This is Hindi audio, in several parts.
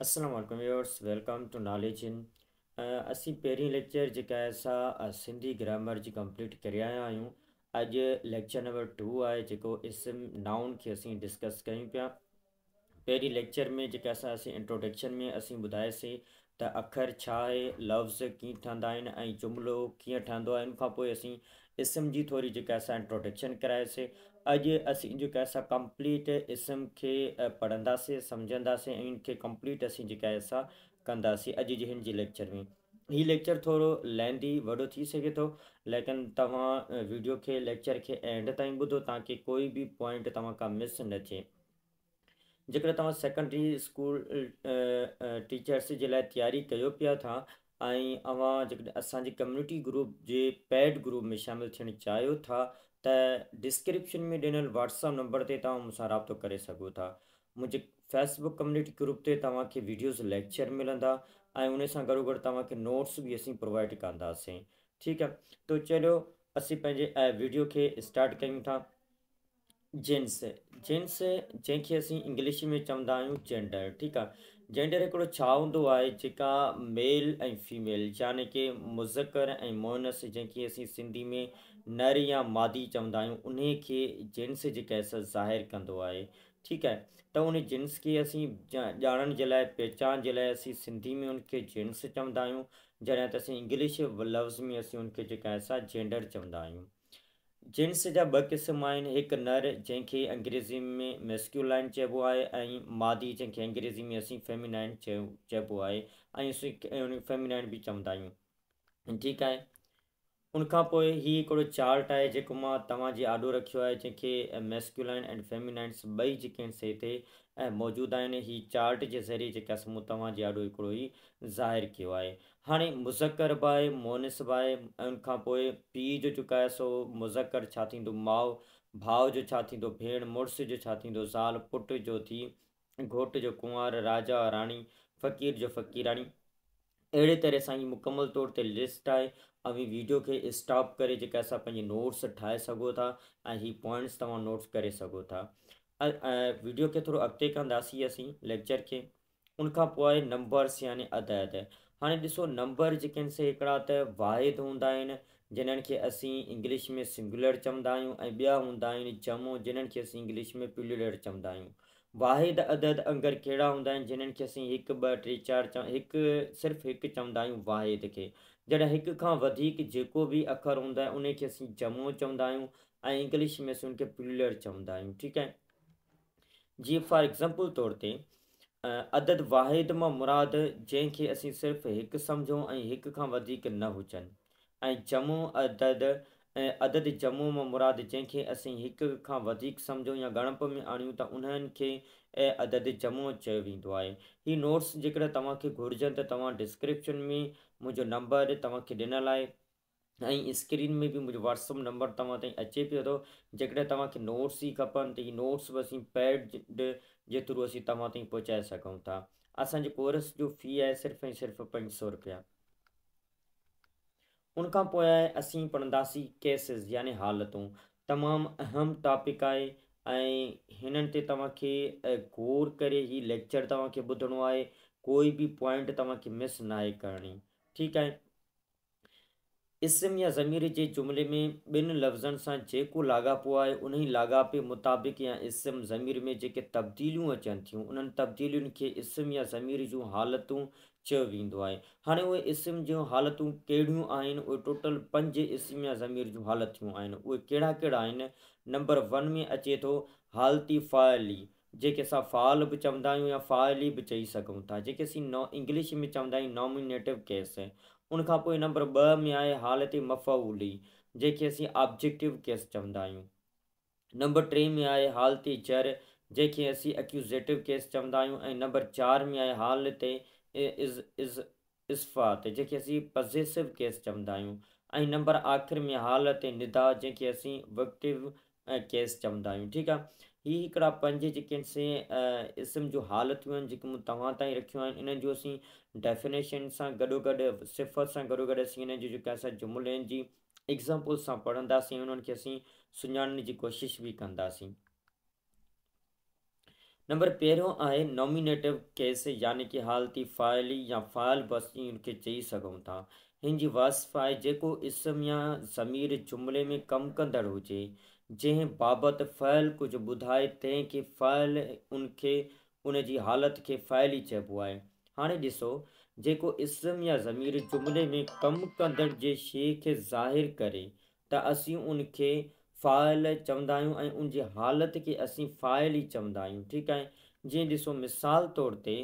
असलामु viewers welcome to knowledge in असीं पहिरीं लेक्चर जेका आहे असां सिंधी ग्रामर जी कंप्लीट करे आया आहियूं अॼु लेक्चर नंबर टू आहे जेको इस्म नाउन खे असीं डिस्कस कयूं पिया पहिरीं लेक्चर में जेका असां असीं इंट्रोडक्शन में असीं ॿुधाएसीं त अख़र छा आहे लव्ज़ कीअं ठहंदा आहिनि ऐं चुमिलो कीअं ठहंदो आहे इन खां पोइ असीं इस्म जी थोरी जेका असां इंट्रोडक्शन कराएसीं अज असीं जेका आहे सा कंप्लीट इसम खे पढ़ंदासीं सम्झंदासीं ऐं कंप्लीट असीं जेका आहे सा कंदासीं लेक्चर में हीउ लेक्चर थोड़ा लेंदी वो थी सघे थो लेकिन तव्हां वीडियो खे लेक्चर के एंड ताईं ॿुधो तव्हांखे कोई भी पॉइंट तव्हां मिस न थे जेकॾहिं तव्हां स्कूल टीचर्स के लिए तैयारी कर पिया था ऐं अव्हां कम्युनिटी ग्रुप के पैड ग्रुप में शामिल थियणु चाहियो था त तो डिस्क्रिप्शन में दिनल व्हाट्सअप नंबर से तव्हां मूंसां राब्तो करे सघो था मुंहिंजे फेसबुक कम्युनिटी ग्रुप से तव्हांखे वीडियोस लेक्चर मिलंदा ऐं उन सां गॾो गॾु तव्हांखे नोट्स बि असीं प्रोवाइड कंदासीं ठीकु आहे तो चलो असीं वीडियो के स्टार्ट कयूं था जेंट्स जेंट्स जैसे असीं इंग्लिश में चवंदा आहियूं जेंडर ठीकु आहे जेंडर हिकिड़ो छा मेल ऐं फीमेल यानी कि मुज़कर ऐं मोनस जैसे असीं सिंधी में नर या मादी चवंदा आहियूं उन के जेंट्स जेके आहे ज़ाहिरु कंदो आहे ठीकु आहे त उन जेंट्स के असि ॼाणण जे लाइ पहचान जे लाइ सिंधी में उनखे जेंट्स चवंदा आहियूं जॾहिं त असीं इंग्लिश लफ़्ज़ में असीं उनखे जेका आहे जेंडर चवंदा आहियूं जेंट्स जा ॿ क़िस्म आहिनि हिकु नर जंहिंखे अंग्रेज़ी में मेस्क्यूलाइन चइबो आहे मादी जंहिंखे अंग्रेज़ी में असीं फेमिनाइन चबो चइबो आहे फेमिनाइन भी चवंदा आहियूं ठीकु आहे उनखां पोइ हीउ हिकिड़ो चार्ट आहे जेको मां तव्हांजे आॾो रखियो आहे जंहिंखे एंड फेमिनाइंस ॿई जेके आहिनि से हिते मौजूदु आहिनि चार्ट जे ज़रिए जेका मूं तव्हांजो आॾो हिकिड़ो ई ज़ाहिरु कयो आहे हाणे मुज़कर बि आहे मोनिस बि आहे उनखां पोइ पीउ जो जेको आहे सो मुज़र छा थींदो माउ भाउ जो छा थींदो भेण मुड़ुसु जो छा थींदो ज़ाल पुट जो थी घोट जो कुंवार राजा राणी फ़क़ीर जो फ़क़ीराणी अहिड़े तरह सां हीअ मुकमल तौर ते लिस्ट आहे अभी वीडियो के स्टॉप કરી नोट्स છે પછી નોટ્સ पॉइंट्स શકો હતા અહીં પોઈન્ટ્સ તમામ वीडियो के थोड़ा अगते कंदासीं असीं लेक्चर के उनखां पोइ नंबर्स यानी अदायत हाँ ॾिसो नंबर जेके आहिनि से वाहिद हूंदा आहिनि जिन्हनि इंग्लिश में सिंगुलर चवंदा आहियूं ऐं ॿिया हूंदा जमो जिन्हनि खे इंग्लिश में प्यूलर चवंदा आहियूं वाहिद अदद अंगर कहिड़ा हूंदा आहिनि जिन्हनि खे असीं हिकु ॿ टे चारि एक सिर्फ़ु हिकु चवंदा आहियूं वाहिद खे जॾहिं एक खां वधीक जेको अखर हों आहे उनखे जमो चवंदा आहियूं इंग्लिश में असीं उनखे प्लूलर चवंदा आहियूं ठीकु आहे फॉर एग्ज़ाम्पल तौर ते अदद वाहिद मां मुराद जंहिंखे असीं सिर्फ़ु हिकु सम्झूं ऐं हिक खां वधीक न हुजनि जमो अदद अदद जमू में मुराद जंहिंखे असीं एक का वधीक या गणप में आणियूं त उन्हनि खे ऐं अदद जमो चयो वेंदो आहे नोट्स जेकॾहिं तव्हांखे घुरिजनि त डिस्क्रिप्शन में मुझे नंबर तव्हांखे है स्क्रीन में भी मुझे व्हाट्सअप नंबर तव्हां अचे पियो थो जेकॾहिं तव्हांखे नोट्स ही खपन तो ही नोट्स बि असीं पैड जे थ्रू असीं तव्हां ताईं पहुचाए था असांजे कोर्स जो फी है सिर्फ ए सिर्फ़ु पंज सौ रुपया उनखां पोइ आहे असीं पंजासी केसिस यानी हालतूं तमामु अहम टॉपिक आहे ऐं हिननि ते तव्हांखे गौर करे ई लेक्चर तव्हांखे ॿुधणो आहे कोई भी पॉइंट तव्हांखे मिस न आहे करणी ठीकु इसम या ज़मीर के जुमले में बिन लफ्जन से जेको लाॻापो आहे उन लागापे मुताबिक़ या इसम ज़मीर में जेके तब्दीलियूं अचन थी उन तब्दीलियुनि के इसम या ज़मीर जो हालतूं चयो वेंदो आहे हाणे उहे इसम जूं हालतूं कहिड़ियूं आहिनि टोटल पंज इसम या ज़मीर जो हालतियूं उड़ा उहे नंबर वन में अचे तो हालती फ़ाइली जैसे अस फ़ाल भी चवंदा या फ़ाइली भी चई सघूं था जेके नॉ इंग्लिश में चवंदा नॉमिनेटिव केस उनखां नंबर ब में आए हालति मफ़ूली जंहिंखे असीं ऑब्जेक्टिव केस चवंदा नंबर टे में आहे हालति जर जैसे असीं एक्यूज़ेटिव केस चवंदा नंबर चार में आहे हालति इज़ इज़ इस्फ़ात जंहिंखे असीं पज़ेसिव केस चवंदा नंबर आख़िर में हालति निदा जैसे असीं वक्टिव केस चमदायूं ठीक है हीअ हिकिड़ा पंज जेके से इस्म जो हालत आहिनि जेके मूं तव्हां ताईं जो असि डेफिनेशन से गॾो गॾु सिफ़त सां गॾो गॾु असीं हिन एग्ज़ाम्पल से पढ़ंदासीं उन्हनि खे असीं सुञाणण जी कोशिशि बि नंबर पे आहे नॉमिनेटिव केस यानी कि हालती फायल या फ़ाइल बस हुनखे चई सघूं था हिन जी वासिफ़ आहे जेको या ज़मीर जुमले में कम कंदड़ हुजे जै बाबति फ़ैल कुझु ॿुधाए तंहिंखे फ़ैल उनखे उन जी हालति फ़ैल ही चइबो आहे हाणे ॾिसो जेको इसम या ज़मीर जुमले में कम कदड़ जे शइ खे ज़ाहिर करे त असीं उनखे फ़ाइल चवंदा उन हालत के खे असीं फ़ाइल चवंदा ठीक है आहे जीअं मिसाल तौर ते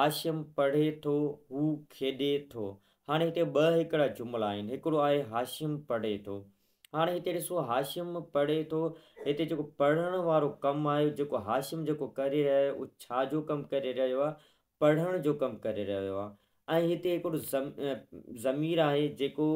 हाशिम पढ़े तो हू खेॾे थो हाणे हिते ॿ हिकिड़ा जुमिला हाशिम पढ़े तो हाँ इतने ॾिसो हाशिम पढ़े तो इतने जो पढ़ने वो कम आको हाशिम जो करे रहियो आहे उहो छा जो कमु करे रहियो आहे जो कम करे रो इतने ऐं ज़म ज़मीर आहे जेको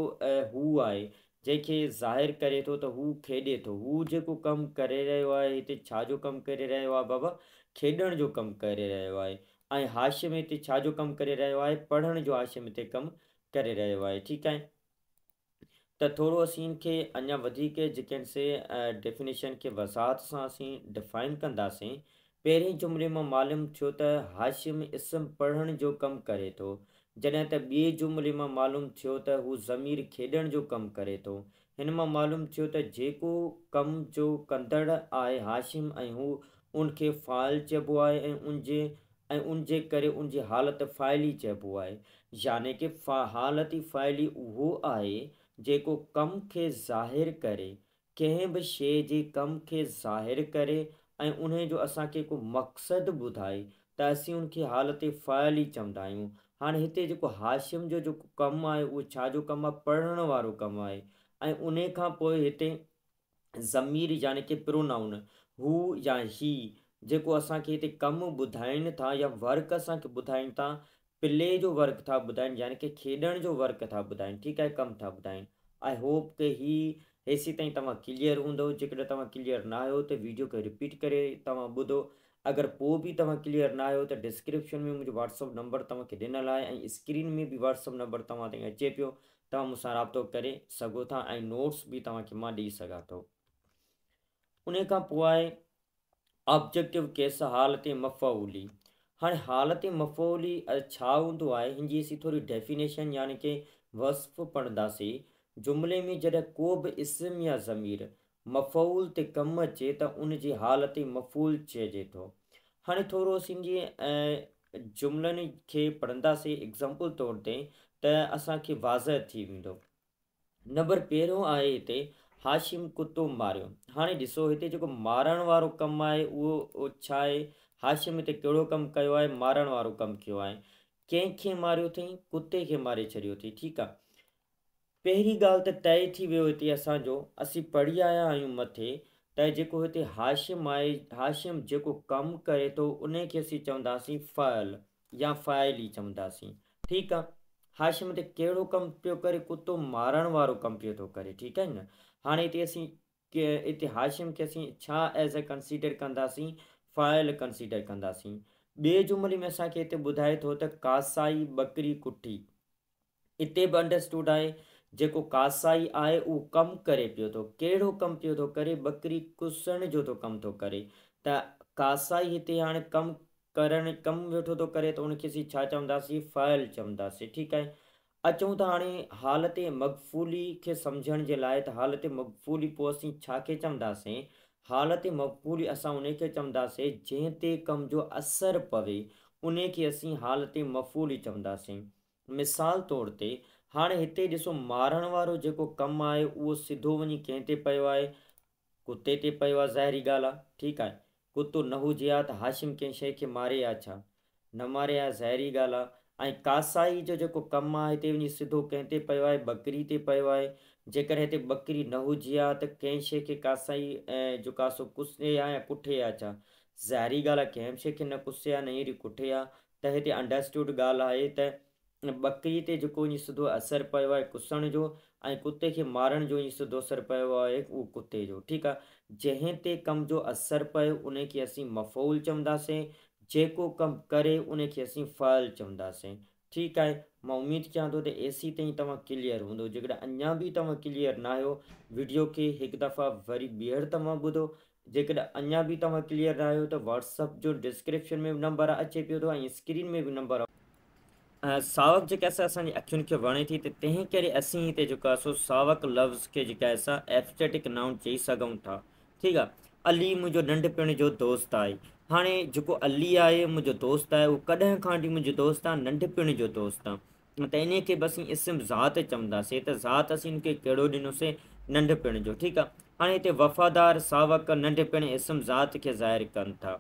हू आहे ज़ाहिर करे तो त तो खेॾे थो हू जेको कमु करे रहियो आहे हिते छा जो कमु करे रहियो जो कमु करे रहियो आहे हाशिम इतने छा जो कमु करे रहियो आहे जो हाशिम इतने कम कर रो आहे ठीकु आहे त थोरो असीं खे अञा वधीक जेके से डेफिनेशन खे वसाहत सां असीं डिफाइन कंदासीं पहिरें जुमिले मां मालूम थो तो हाशिम इसम पढ़ण जो कम करे तो जॾहिं त ॿिए जुमिले मां मालूम थो तो हू ज़मीर खेॾण जो कम करे तो हिन मालूम थो तो जो कम जो कदड़ आहे हाशिम ऐं हू उनखे फ़ाइल चइबो आहे ऐं उनजे ऐं उनजे करे उनजी हालति फ़ाइली चइबो आहे यानी की फ़ा हालति फ़ाइली उहो आहे जेको कम के ज़ाहिर करे कंहिं बि शइ जे कम खे ज़ाहिर करे ऐं उन जो असांखे को मकसद ॿुधाए तो असीं उनखे हालत फ़ाइल ई चवंदा आहियूं हाणे हिते हाशिम जो जेको कमु आहे उहो छा जो कमु आहे पढ़ण वारो कमु आहे ऐं ज़मीर यानी कि प्रोनाउन हु या ही जो असांखे हिते कमु ॿुधाइनि था या वर्क असांखे ॿुधाइनि था प्ले जो वर्क था ॿुधाइनि यानी कि खेॾण जो वर्क था ॿुधाइनि ठीकु आहे कमु था ॿुधाइनि आई होप के ही हेसि ताईं तव्हां क्लियर हूंदव जेकॾहिं तव्हां क्लियर न आहियो त वीडियो खे रिपीट करे तव्हां ॿुधो अगरि पोइ बि तव्हां क्लियर न आहियो त डिस्क्रिप्शन में मुंहिंजो वाट्सअप नंबर तव्हांखे ॾिनल आहे ऐं स्क्रीन में बि व्हाट्सअप नंबर तव्हां ताईं अचे पियो तव्हां मूंसां राब्तो करे सघो था ऐं नोट्स बि तव्हांखे मां ॾेई सघां थो उन खां पोइ आहे ऑब्जेक्टिव केस हालत मफ़ूली हाँ हालत मफ़ोली छा हूंदो आहे हिन डेफिनेशन यानी की वस्फ़ पढ़ंदासीं जुमले में जॾहिं को बि इस्म या ज़मीर मफ़ूल ते कमु अचे तो उन हालत हालति मफ़ूल चइजे तो हाँ थोड़ा असीं जुमलन के खे पढ़ंदासीं एग्ज़ाम्पल तौर ते त असांखे वाज़ह थी वो नंबर पहिरियों आहे हिते हाशिम कुतो मारियो हाणे ॾिसो हिते जेको मारण वारो कम आहे वो छा हाशिये में त कहिड़ो कमु कयो आहे मारण वारो कमु कयो आहे कंहिंखे मारियो अथई मारे छॾियो अथई ठीकु आहे पहिरीं ॻाल्हि तय थी वियो हिते असांजो असीं पढ़ी आया आहियूं मथे त जेको हिते हाशिम आहे हाशिम जेको कमु करे तो उन खे असीं चवंदासीं या फायल ही चवंदासीं ठीकु आहे हाशिम ते कहिड़ो कमु पियो करे कुतो मारण वारो कमु पियो थो करे ठीकु आहे न हाणे हिते असीं हिते हाशिम खे असीं एज़ अ कंसिडर कंदासीं फ़ाइल कंसिडर कंदासीं बे जुमिले में असांखे हिते ॿुधाए कासाई बकरी कुठी इत भी अंडरस्टूड आहे जेको कासाई आहे उहो कमु करे पो तो कहिड़ो कमु पियो थो करे बकरी कुसण जो थो कमु थो करे त कासाई हिते हाणे कमु करणु कमु वेठो तो करे तो उनखे चवी फायल चवंदासीं ठीक है ठीकु आहे अचूं त हाणे हालति मक़फ़ूली खे सम्झण जे लाइ त हालति मक़फ़ूली पोइ असीं छा हालत मकबूल असां उनखे चवंदासीं जैसे कम जो असर पवे उनखे असीं हालत मफ़ूल ही चवंदासीं मिसाल तौर पर हाँ इतने ॾिसो मारण वारो जेको कमु आहे उहो सिधो वञी कंहिं ते पियो आहे कुते ते पियो आहे ज़ाहिरी ॻाल्हि न हुजे हा त हाशिम कें शइ खे मारे आ न मारे आ ज़ाहिरी गाल आहे ऐं कासाई जो जेको कमु आहे हिते वञी सिधो कंहिं ते बकरी ते पियो जेकर हेते बकरी न हुजिया त कंहिं खे कासाई ऐं जेका सो कुसे या ऐं पुठे या छा ज़ाहिरी ॻाल्हि आहे कंहिं शइ न कुसे आहे न ई कुठे आहे त हिते अंडरस्टूड ॻाल्हि आहे त बकरी ते जेको ईअं सिधो असरु पियो आहे कुसण जो ऐं कुते खे मारण जो ईअं सिधो असरु पियो आहे उहो कुते जो ठीकु आहे जंहिं ते कम जो असरु पियो उन खे मफौल मफ़ूल चवंदासीं जेको कमु करे उन खे असीं फ़ल चवंदासीं ठीक है उम्मीद उमेदु कयां थो त एसी ताईं क्लियर हूंदो जेकॾहिं अञा बि क्लियर न आहियो वीडियो खे हिकु दफ़ा वरी बीहर तव्हां ॿुधो जेकॾहिं अञा क्लियर न आहियो त व्हाट्सअप जो डिस्क्रिप्शन में बि नंबर अचे पियो स्क्रीन में भी नंबर आहे सावक जेका आहे असांजी अखियुनि खे वणे थी त तंहिं करे सो सावक लफ़्ज़ खे जेका नाउन चई सघूं था ठीकु आहे अली मुझे नंढपिण जो दोस्त आहे हाणे जेको अली आहे मुंहिंजो दोस्त आहे उहो कॾहिं खां वठी मुंहिंजो दोस्त आहे नंढपिण जो दोस्त आहे त इन खे बि असीं इस्म ज़ात चवंदासीं त ज़ात असीं हिनखे कहिड़ो ॾिनोसीं नंढपिण जो ठीकु आहे हाणे हिते वफ़ादार सावक नंढपिणु इस्म ज़ात खे ज़ाहिर कनि था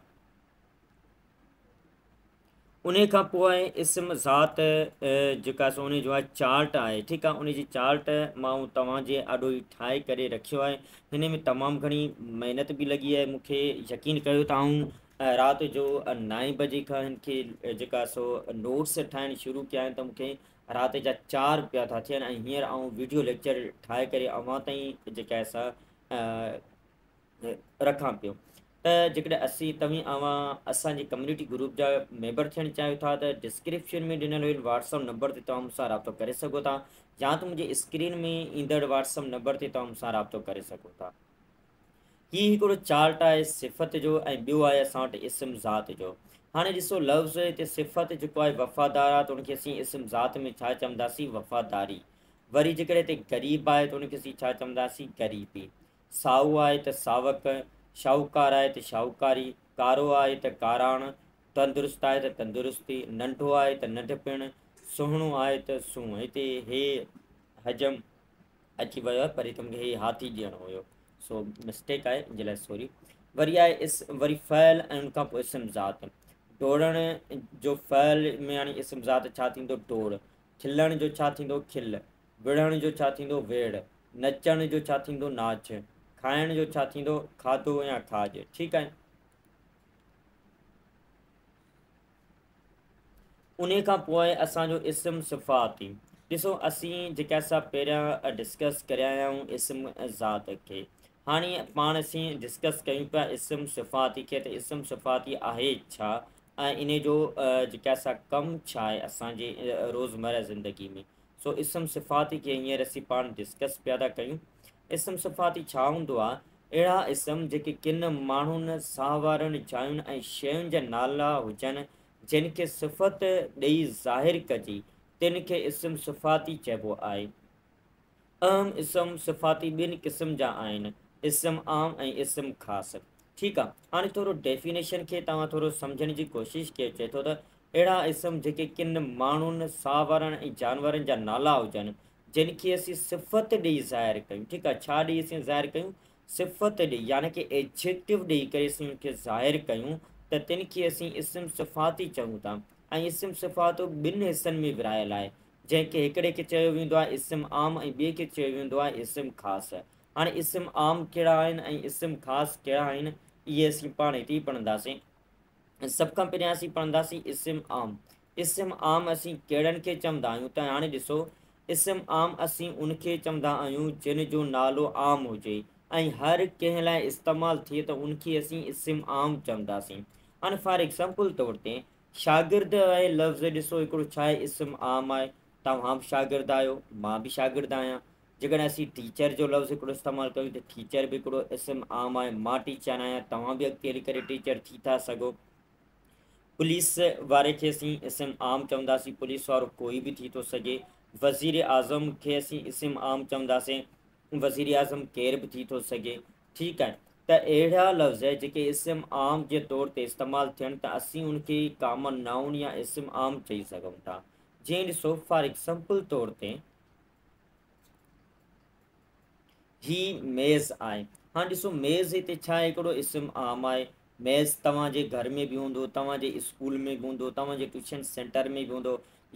उन खां पोइ इस्म ज़ात जेका उन जो आहे चार्ट आहे ठीकु आहे उनजी चार्ट मां तव्हांजे ॾाढो ई ठाहे करे रखियो आहे हिन में तमामु घणी महिनत बि लॻी आहे मूंखे यकीन कयो त आऊं रात जो नाएं बजे खां हिन खे सो नोट्स ठाहिणु शुरू किया आहिनि त मूंखे राति जा चारि था थियनि ऐं हींअर वीडियो लेक्चर ठाहे करे अवां ताईं जेका आहे सा रखां कम्युनिटी ग्रुप जा मेंबर थे चाहियो था त डिस्क्रिप्शन में ॾिनल हुयल व्हाट्सअप नंबर से तव्हां मूंसां राब्तो करे या तो मुझे स्क्रीन में इंदड़ व्हाट्सअप नंबर से तव्हां मूंसां राब्तो करे था ही चार्ट आहे सिफ़त जो ऐं ॿियो आहे असां ज़ात जो हाणे ॾिसो लफ़्ज़ हिते सिफ़त जेको आहे वफ़ादार आहे त हुनखे ज़ात में छा वफ़ादारी वरी जेकॾहिं हिते ग़रीब आहे त हुनखे असीं ग़रीबी साऊ आए तो सावक शाहूकार आहे त शाहूकारी कारो आहे त काराण तंदुरुस्त आहे त तंदुरुस्ती नंढो आहे त नंढपिण सुहिणो आहे त सुह हिते हे हजम अची वो पर हिते हाथी दियण हो सो मिस्टेक आए जला सॉरी वरियाए इस वरी फ़ैल ऐं उनखां पोइ जो फ़ैल में यानी इसम ज़ात डोड़ खिलण जो छा खिल विढ़ण जो छा वेड़ नचण जो छा नाच खाइण जो छा खाधो या खाज ठीक है उन खां पोइ असांजो इसम सिफ़ात ॾिसो असी जेके असां डिस्कस करे इसम ज़ात खे हाँ पा अस डिस्कस कयूं पसम सिफ़ाती खे इसम सिफ़ाती है छा ऐं इन जो जेके छा आहे असांजे रोज़मर्रा ज़िंदगी में सो इसम सिफ़ाती के हिंसर असीं पाण डिस्कस पिया था कयूं इसम सिफ़ाती छा हूंदो इसम जेके किन माण्हुनि साहवारनि जायुनि ऐं शयुनि जा नाला सिफ़त ॾेई ज़ाहिर कजे तिन खे इसम सिफ़ाती चइबो आहे अहम इसम सिफ़ाती बिन क़िस्म जा इसम आम ऐं इसम ख़ासि ठीकु हाँ हाणे डेफिनेशन के तव्हां थोरो सम्झण जी कोशिशि कयो चए थो त अहिड़ा इसम जेके किन माण्हुनि साह जानवर ऐं जानवरनि जा नाला हुजनि जिन खे सिफ़त ॾेई ज़ाहिर क्यों ठीक आहे छा ज़ाहिर कयूं सिफ़त ॾेई यानी कि एजेक्टिव ॾेई ज़ाहिर क्यों त तिन खे असीं इसम सिफ़ाती चऊं था ऐं सिफ़ात ॿिनि हिस्सों में विरायल आहे जंहिंखे हिकिड़े खे इसम आम ऐं ॿिए खे चयो वेंदो आहे हाणे इस्म आम कड़ा इसम ऐं इस्म ख़ासि कहिड़ा आहिनि इहे असीं पाण हिते ई पढ़ंदासीं सभु खां पहिरियां आम इसम आम असीं कहिड़नि खे चवंदा आहियूं त हाणे ॾिसो इस्म आम असीं उन चवंदा आहियूं जिन जो नालो आम हो ऐं हर कंहिं लाइ इस्तेमालु थिए त उनखे असीं आम चवंदासीं हाणे फॉर एग्ज़ाम्पल तौर ते शागिर्द लफ़्ज़ ॾिसो हिकिड़ो आम आहे तव्हां शागिर्द आहियो मां शागिर्द आहियां जेकॾहिं असीं टीचर जो लफ़्ज़ हिकिड़ो इस्तेमालु कयूं त तो टीचर भी हिकिड़ो आम आहे मां टीचर आया तव्हां बि अॻिते हली टीचर थी था सघो पुलिस वारे खे असीं इस्म आम चवी पुलिस वारो कोई भी थी थो तो सघे वज़ीर आज़म खे असीं इस्म आम चवे वज़ीर आज़म केर भी थी थो तो सघे ठीकु आहे त अहिड़ा लफ़्ज़ जेके इस्म आम के तौर ते इस्तेमालु थियनि त असीं उनखे कामन नाउन या इसम आम चई सघूं था जीअं ॾिसो फॉर एग्ज़ाम्पल तौर ते ही मेज़ आहे हाणे ॾिसो मेज़ इतो छा आहे आम आहे मेज़ तवे घर में भी हूंदो तव्हांजे स्कूल में भी हूंदो तव्हांजे ट्यूशन सेंटर में भी होंद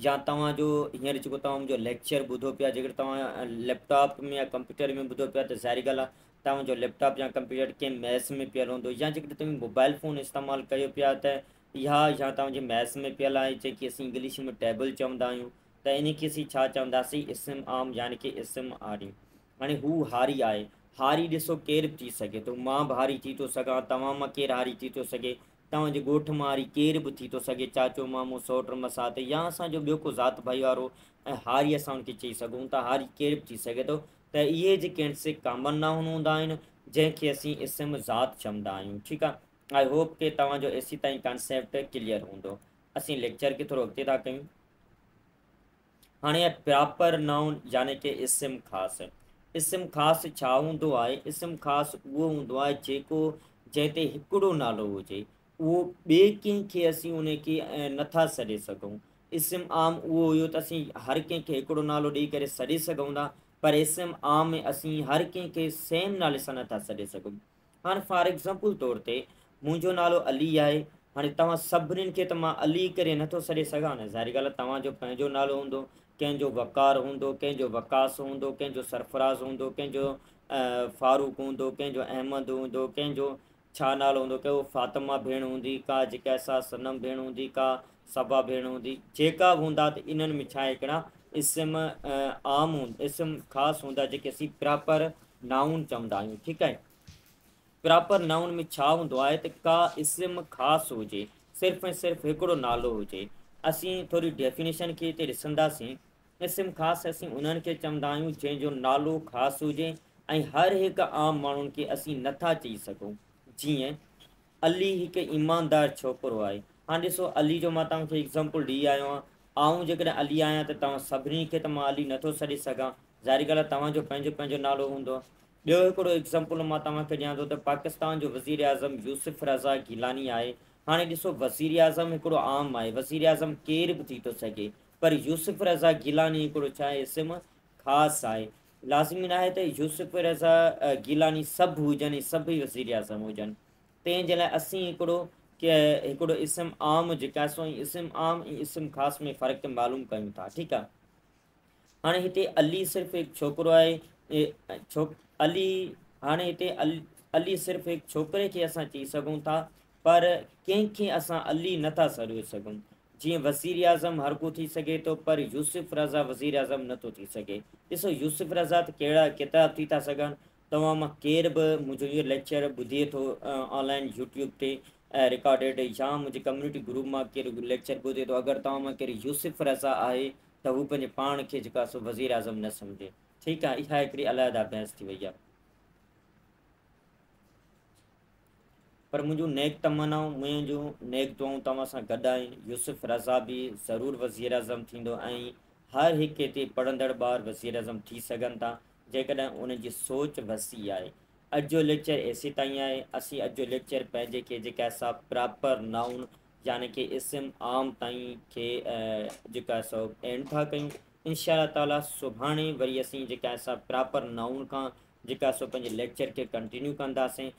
या तव्हांजो हिंसर जो तव्हां लैक्चर बुध ॿुधो जो जेकर लैपटॉप में या कंप्यूटर में ॿुधो पिया तो ज़ाहिरी ॻाल्हि आहे लैपटॉप या कंप्यूटर कें मैथ्स में पियल हूंदो या जेकॾहिं तव्हीं मोबाइल फ़ोन इस्तेमाल कर पाया त या तव्हांजे मैथ्स में पियल है जेकी असीं इंग्लिश में टेबल चवंदा तो इनके इन खे असीं आम यानी कि इसम आरी हाँ हू हारी आहे हारी ॾिसो केर बि थी सघे थो तो मां बि हारी थी थो सघां तव्हां मां केरु हारी थी थो सघे तव्हांजे ॻोठ मां केर भी थी थो सघे चाचो मामो सौटु मसात या असांजो ॿियो को ज़ात भाई हारी अस हुनखे चई सघूं था हारी केर भी थी सघे थो त इहे जेके आहिनि से कामन ना हूंदा आहिनि जंहिंखे इसम ज़ात चवंदा आहियूं ठीकु आई होप के तव्हांजो एसी ताईं कॉन्सेप्ट क्लियर हूंदो असीं लेक्चर खे थोरो अॻिते था कयूं हाणे प्रॉपर नाउन यानी कि इसम ख़ासि इसम खास छा हूंदो इसम खास उहो हूंदो आहे जेको नालो हो उहो ॿिए कंहिंखे असीं उनखे नथा सॾे सघूं इसम आम उहो हुयो त असीं हर कंहिंखे नालो दे करे सॾे सघूं पर इसम आम में असि हर कें सेम नाले से नथा सड़े सघूं हाणे फॉर एग्ज़ाम्पल तौर ते मुंहिंजो नालो अली आहे हाँ तव्हां सभिनीनि खे अली करे नथो सॾे सघां नालो हूंदो कंहिंजो वकार हूंदो कंहिंजो वकास हूंदो कंहिंजो सरफराज़ हूंदो कंहिंजो फारूक हूंदो कंहिंजो अहमद हूंदो कंहिंजो छा नालो हूंदो कंहिं फातिमा भेण हूंदी का जेका असां सनम भेण हूंदी का सबा भेण हूंदी जेका बि हूंदा त इन्हनि में छा हिकिड़ा इसम आम हूंदा इसम ख़ासि हूंदा जेके असीं प्रॉपर नाउन चवंदा आहियूं ठीकु आहे प्रॉपर नाउन में छा हूंदो आहे त का इसम ख़ासि हुजे सिर्फ़ु ऐं सिर्फ़ु हिकिड़ो नालो हुजे असीं थोरी डेफिनेशन खे हिते ॾिसंदासीं क़िस्म ख़ासि असीं उन्हनि खे चवंदा नालो खास हुए हर एक आम मान के असीं नथा चई सघूं जीअं अली एक ईमानदार छोकिरो आहे हाँ ॾिसो अली जो मां तव्हांखे एग्ज़ाम्पल ॾेई आयो आहियां आऊं अली आहियां त तव्हां सभिनी अली नथो सॾे सघां ज़ाहिरी ॻाल्हि नालो हूंदो आहे एग्ज़ाम्पल मां तव्हांखे पाकिस्तान जो वज़ीर अजम यूसुफ रज़ा गिलानी आहे हाँ ॾिसो वज़ीर अजम एक आम आहे वज़ीर अजम केर भी थी थो सघे पर यूसुफ रजा गिलानी को खास ಖಾಸಾಯ್ लाज़मी नाहे तो यूसुफ रज़ा गिलानी सभु हुजनि सभी वज़ीर अजम हुजनि तंहिंजे लाइ असीं इसम आम जो इसम आम इसम खास में फर्क तो मालूम कयूं था ठीकु आहे हाणे हिते अली सिर्फ़ु हिकु छोकिरो आहे छो अली हाणे हिते अली अली सिर्फ़ु हिकु छोकिरे खे असां चई सघूं था पर कें असां अली नथा सॾे सघूं જે વઝીર આઝમ હરકું થઈ શકે તો પર યુસુફ રઝા વઝીર આઝમ નહોતો થઈ શકે દિસો યુસુફ રઝા કેળા કેતા થીતા સગન તમામ केर बि मुंहिंजो इहो लेक्चर ॿुधे तो ऑनलाइन यूट्यूब ते रिकॉर्डेड या मुझे कम्युनिटी ग्रुप में केरु लेक्चर ॿुधे थो अगरि तव्हां मां यूसुफ रज़ा आहे तो हू पंहिंजे पाण वज़ीर आज़म न समझे ठीक है इहा हिकिड़ी अलहदा बहस थी वई आहे पर मुंहिंजूं नेक तमनाऊं मुंहिंजूं नेक दुआऊं तव्हां सां गॾु यूसुफ़ रज़ा भी जरूर वज़ीर अज़म थींदो ऐं हर एक पढ़ंदड़ बार वज़ीर अज़म थी सघनि जी सोच वसी आए अज जो लेक्चर ऐसे ताईं आहे असीं अॼु जो लेक्चर पंहिंजे खे प्रॉपर नाउन यानी कि इसम आम ताईं खे सो एंड था क्यों इनशा तला सुभाणे वरी असीं जेका प्रापर नाउन का जो असां पंहिंजे लेक्चर कंटिन्यू कंदासीं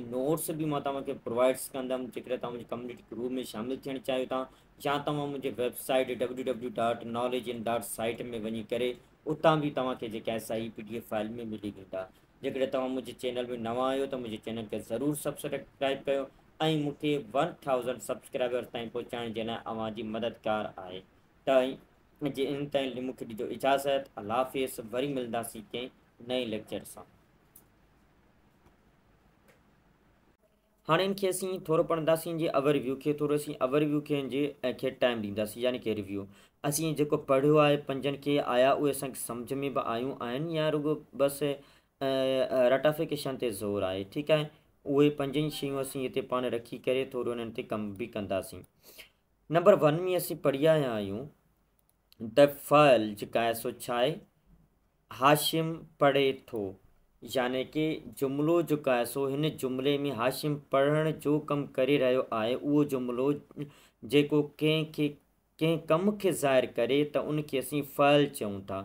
नोट्स भी मां प्रोवाइड्स कदम जो तव्हां मुंहिंजे कम्युनिटी ग्रुप में शामिल थियणु चाहियो था या तव्हां website W W dot knowledge in dot site में वही करे उतां बि तव्हांखे पी डी एफ फाइल में मिली वेंदा जो मुझे चैनल में नवां आहियो त मुंहिंजे चैनल के जरूर सब्सक्राइब कर ऐं वन थाउज़ेंड सब्सक्राइबर ताईं पहुचाइण जे लाइ मददगार है त जे इन इजाज़त अलाह हाफ़िज़ वरी मिलंदासीं कंहिं नए लेक्चर सां हाणे हिन खे असीं थोरो पढ़ंदासीं जे अवरव्यू खे थोरो असीं अवरव्यू खे जे टाइम डींदी यानी कि रिव्यू असीं जेको पढ़ियो आहे पंजनि खे आया उ समझ में भी आयु आन या रुगो बस रटाफिकेशन ते ज़ोर आए ठीक है उ पंजनि शयूं असीं हिते पाण रखी करे थोरो हिननि ते नंबर वन में अस पढ़ी आया आहियूं त फल जो आहे सो हाशिम पढ़े थो यानी कि जुमलो जो है सो इन जुमले में हाशिम पढ़ण जो कम करे रो आहे उहो जुमिलो जेको कंहिंखे कम के ज़ाहिर करे तो उनखे असि फ़ल चऊं था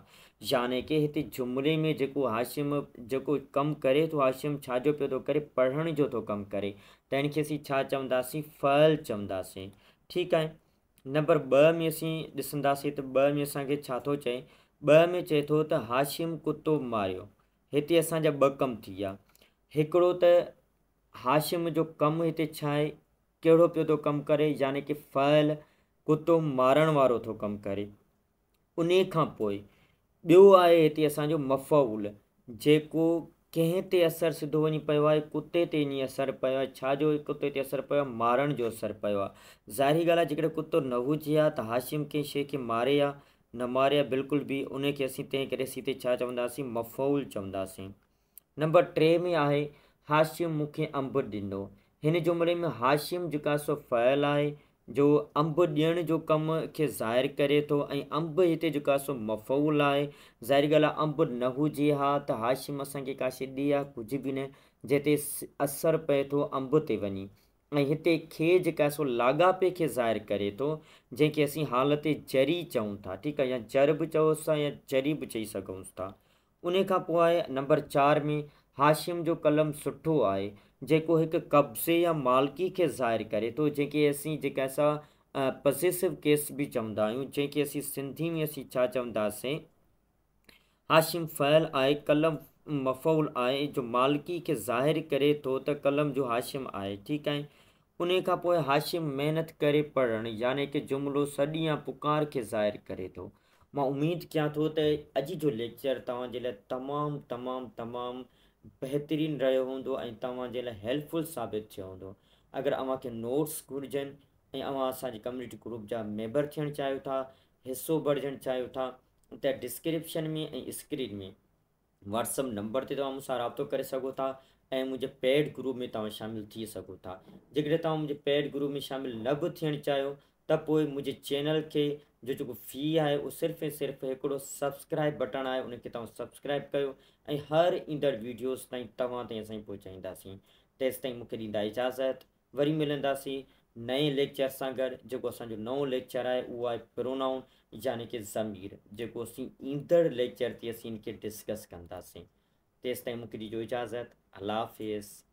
यानी कि हिते जुमिले में जो हाशिम जो कम करे तो हाशिम छाजो पे तो करे पढ़ण जो थो कमु करे त हिनखे असीं छा फ़ल चवंदासीं ठीक है नंबर ब में असीं ॾिसंदासीं त ॿ में असांखे छा चए ब में चे तो हाशिम कुतो मारियो इतने असांजा ॿ कम थी विया त हाशिम जो कम हिते छा आहे कहिड़ो पियो थो कमु करे यानी की फ़ल कुतो मारण वारो थो कमु करे उन खां पोइ ॿियो आहे हिते असांजो मफ़ूल जेको कंहिं असर असरु सिधो वञी पियो आहे कुते ते इन असरु पियो आहे छा जो कुते ते मारण जो असरु पियो आहे ज़ाहिरी ॻाल्हि आहे जेकॾहिं न हुजे हा हाशिम कें शइ खे मारे आ न या बिल्कुल भी उन खे असीं तंहिं करे सीते छा चवंदासीं मफ़ूल नंबर टे में आहे हाशिम मूंखे अंबु ॾिनो हिन जुमिले में हाशिम जो सो फैल है जो अंब ॾियण जो कम खे ज़ाहिर करे तो ऐं अंबु हिते सो मफ़ूल है ज़ाहिर ॻाल्हि आहे न हो हा त हाशिम असांखे का छॾी आहे कुझु बि न जैसे असर पे तो अंब ते वञी इतने खे जो लागापे के खे ज़ाहिर करे तो जैके असीं हालत जरी चूं था ठीक है या जर भी चओसि था या जरी भी चई सघूं था उन नंबर चार में हाशिम जो कलम सुठो आए जो एक कब्ज़े या मालकी के ज़ाहिर करे तो जैके असीं जेका पज़ेसिव केस भी चवंदा जैके जंहिंखे सिंधी में असीं छा हाशिम फ़ैल आए कलम मफ़ौल आए जो मालकी के ज़ाहिर करे तो कलम जो हाशिम आए ठीक है उन खां पोइ हाशिम महिनत करे पढ़णु यानी कि जुमिलो सॼी या पुकार खे ज़ाहिर करे थो मां उमेदु कयां थो त जो लेक्चर तव्हांजे लाइ तमामु तमामु तमामु बहितरीनु रहियो हूंदो ऐं तव्हांजे लाइ हेल्पफुल साबित थियो हूंदो अगरि तव्हांखे नोट्स घुरजनि ऐं अवां असांजे ग्रुप जा मेंबर थियणु चाहियो था हिसो भरजणु चाहियो था त डिस्क्रिप्शन में ऐं स्क्रीन में वाट्सअप नंबर ते तव्हां मूंसां राब्तो करे सघो था ऐं मुंहिंजे पेड ग्रुप में तव्हां शामिलु थी सघो था जेकॾहिं तव्हां मुंहिंजे पेड ग्रुप में शामिलु न बि थियणु चाहियो त पोइ मुंहिंजे चैनल खे जो जेको फी आहे उहो सिर्फ़ु ऐं सिर्फ़ु हिकिड़ो सब्सक्राइब बटण आहे उनखे तव्हां सब्सक्राइब कयो ऐं हर ईंदड़ वीडियोस ताईं तव्हां ताईं असां पहुचाईंदासीं तेसि ताईं मूंखे ॾींदा इजाज़त वरी मिलंदासीं नए लेक्चर सां गॾु जेको असांजो नओं लेक्चर आहे उहो आहे प्रोनाउन यानी कि ज़मीर जेको असीं ईंदड़ लेक्चर ते असीं हिन डिस्कस कंदासीं तो इस दीजिए इजाजत अल्लाह हाफिज़